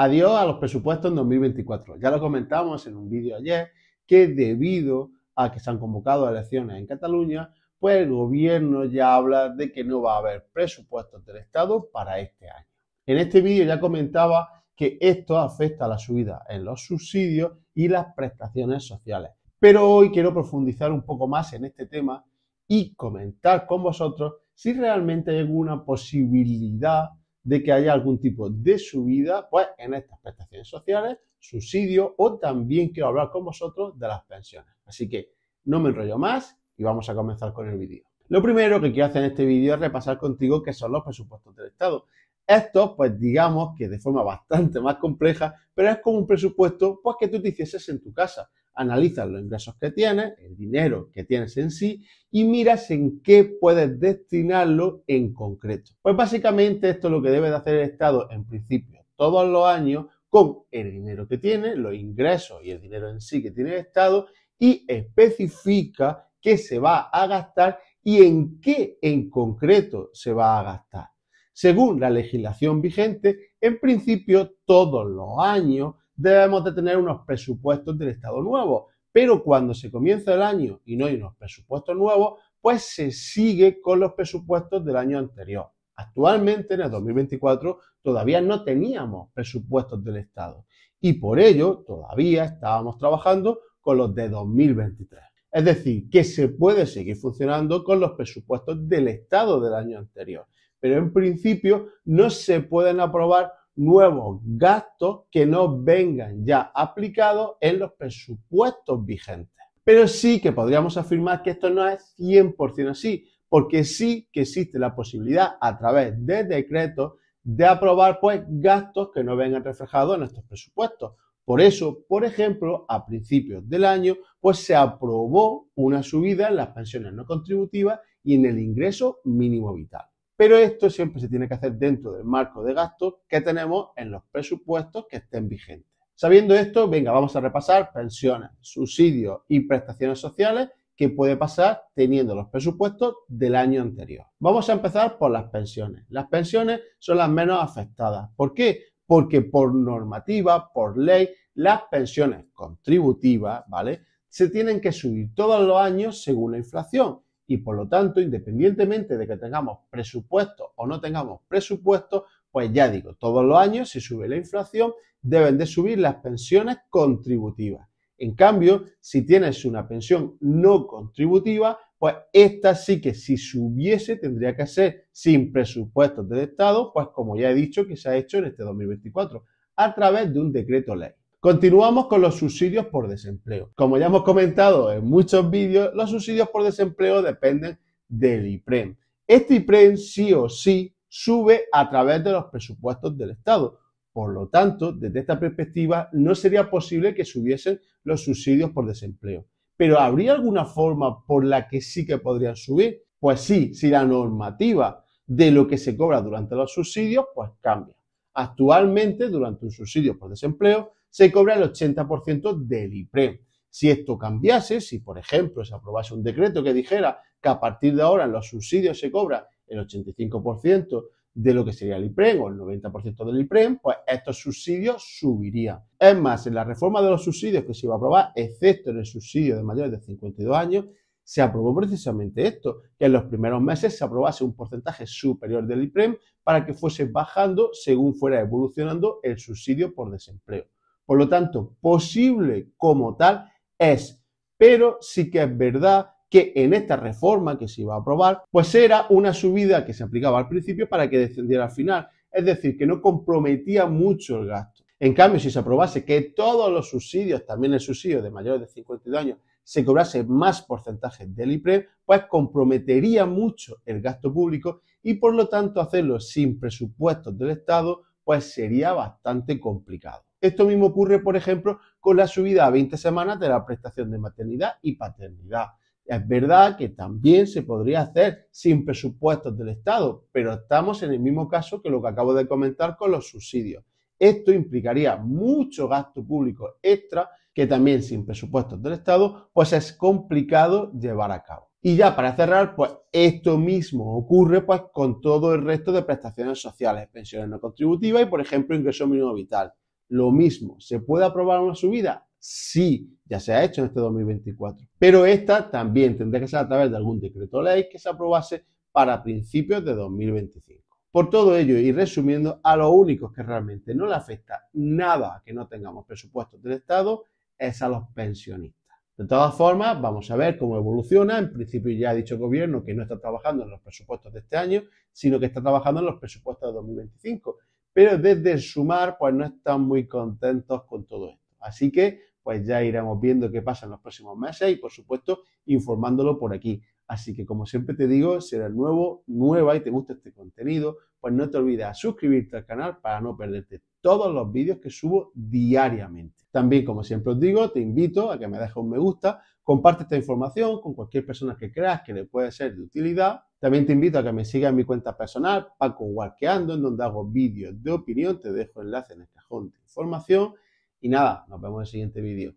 Adiós a los presupuestos en 2024. Ya lo comentamos en un vídeo ayer que debido a que se han convocado elecciones en Cataluña, pues el gobierno ya habla de que no va a haber presupuestos del Estado para este año. En este vídeo ya comentaba que esto afecta a la subida en los subsidios y las prestaciones sociales. Pero hoy quiero profundizar un poco más en este tema y comentar con vosotros si realmente hay alguna posibilidad de que haya algún tipo de subida pues, en estas prestaciones sociales, subsidio o también quiero hablar con vosotros de las pensiones. Así que no me enrollo más y vamos a comenzar con el vídeo. Lo primero que quiero hacer en este vídeo es repasar contigo qué son los presupuestos del Estado. Esto, pues digamos que de forma bastante más compleja, pero es como un presupuesto pues, que tú te hicieses en tu casa analizas los ingresos que tienes, el dinero que tienes en sí y miras en qué puedes destinarlo en concreto. Pues básicamente esto es lo que debe de hacer el Estado en principio todos los años con el dinero que tiene, los ingresos y el dinero en sí que tiene el Estado y especifica qué se va a gastar y en qué en concreto se va a gastar. Según la legislación vigente, en principio todos los años debemos de tener unos presupuestos del Estado nuevo. Pero cuando se comienza el año y no hay unos presupuestos nuevos, pues se sigue con los presupuestos del año anterior. Actualmente, en el 2024, todavía no teníamos presupuestos del Estado y por ello todavía estábamos trabajando con los de 2023. Es decir, que se puede seguir funcionando con los presupuestos del Estado del año anterior, pero en principio no se pueden aprobar nuevos gastos que no vengan ya aplicados en los presupuestos vigentes. Pero sí que podríamos afirmar que esto no es 100% así, porque sí que existe la posibilidad a través de decretos de aprobar pues gastos que no vengan reflejados en estos presupuestos. Por eso, por ejemplo, a principios del año pues se aprobó una subida en las pensiones no contributivas y en el ingreso mínimo vital. Pero esto siempre se tiene que hacer dentro del marco de gastos que tenemos en los presupuestos que estén vigentes. Sabiendo esto, venga, vamos a repasar pensiones, subsidios y prestaciones sociales que puede pasar teniendo los presupuestos del año anterior. Vamos a empezar por las pensiones. Las pensiones son las menos afectadas. ¿Por qué? Porque por normativa, por ley, las pensiones contributivas, ¿vale? Se tienen que subir todos los años según la inflación y por lo tanto, independientemente de que tengamos presupuesto o no tengamos presupuesto, pues ya digo, todos los años, si sube la inflación, deben de subir las pensiones contributivas. En cambio, si tienes una pensión no contributiva, pues esta sí que si subiese tendría que ser sin presupuesto del Estado, pues como ya he dicho que se ha hecho en este 2024, a través de un decreto ley. Continuamos con los subsidios por desempleo. Como ya hemos comentado en muchos vídeos, los subsidios por desempleo dependen del IPREM. Este IPREM sí o sí sube a través de los presupuestos del Estado. Por lo tanto, desde esta perspectiva, no sería posible que subiesen los subsidios por desempleo. Pero ¿habría alguna forma por la que sí que podrían subir? Pues sí, si la normativa de lo que se cobra durante los subsidios, pues cambia. Actualmente, durante un subsidio por desempleo, se cobra el 80% del IPREM. Si esto cambiase, si por ejemplo se aprobase un decreto que dijera que a partir de ahora en los subsidios se cobra el 85% de lo que sería el IPREM o el 90% del IPREM, pues estos subsidios subirían. Es más, en la reforma de los subsidios que se iba a aprobar, excepto en el subsidio de mayores de 52 años, se aprobó precisamente esto, que en los primeros meses se aprobase un porcentaje superior del IPREM para que fuese bajando según fuera evolucionando el subsidio por desempleo. Por lo tanto, posible como tal es, pero sí que es verdad que en esta reforma que se iba a aprobar, pues era una subida que se aplicaba al principio para que descendiera al final. Es decir, que no comprometía mucho el gasto. En cambio, si se aprobase que todos los subsidios, también el subsidio de mayores de 52 años, se cobrase más porcentaje del IPREM, pues comprometería mucho el gasto público y por lo tanto hacerlo sin presupuestos del Estado, pues sería bastante complicado. Esto mismo ocurre, por ejemplo, con la subida a 20 semanas de la prestación de maternidad y paternidad. Es verdad que también se podría hacer sin presupuestos del Estado, pero estamos en el mismo caso que lo que acabo de comentar con los subsidios. Esto implicaría mucho gasto público extra que también sin presupuestos del Estado, pues es complicado llevar a cabo. Y ya para cerrar, pues esto mismo ocurre pues, con todo el resto de prestaciones sociales, pensiones no contributivas y por ejemplo ingreso mínimo vital. Lo mismo, ¿se puede aprobar una subida? Sí, ya se ha hecho en este 2024. Pero esta también tendrá que ser a través de algún decreto ley que se aprobase para principios de 2025. Por todo ello y resumiendo, a los únicos que realmente no le afecta nada que no tengamos presupuestos del Estado es a los pensionistas. De todas formas, vamos a ver cómo evoluciona. En principio ya ha dicho el gobierno que no está trabajando en los presupuestos de este año, sino que está trabajando en los presupuestos de 2025 pero desde Sumar pues no están muy contentos con todo esto. Así que pues ya iremos viendo qué pasa en los próximos meses y por supuesto informándolo por aquí. Así que como siempre te digo, si eres nuevo, nueva y te gusta este contenido, pues no te olvides de suscribirte al canal para no perderte todos los vídeos que subo diariamente. También, como siempre os digo, te invito a que me dejes un me gusta, comparte esta información con cualquier persona que creas que le puede ser de utilidad también te invito a que me sigas en mi cuenta personal, Paco Walkeando, en donde hago vídeos de opinión. Te dejo enlace en el cajón de información. Y nada, nos vemos en el siguiente vídeo.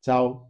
Chao.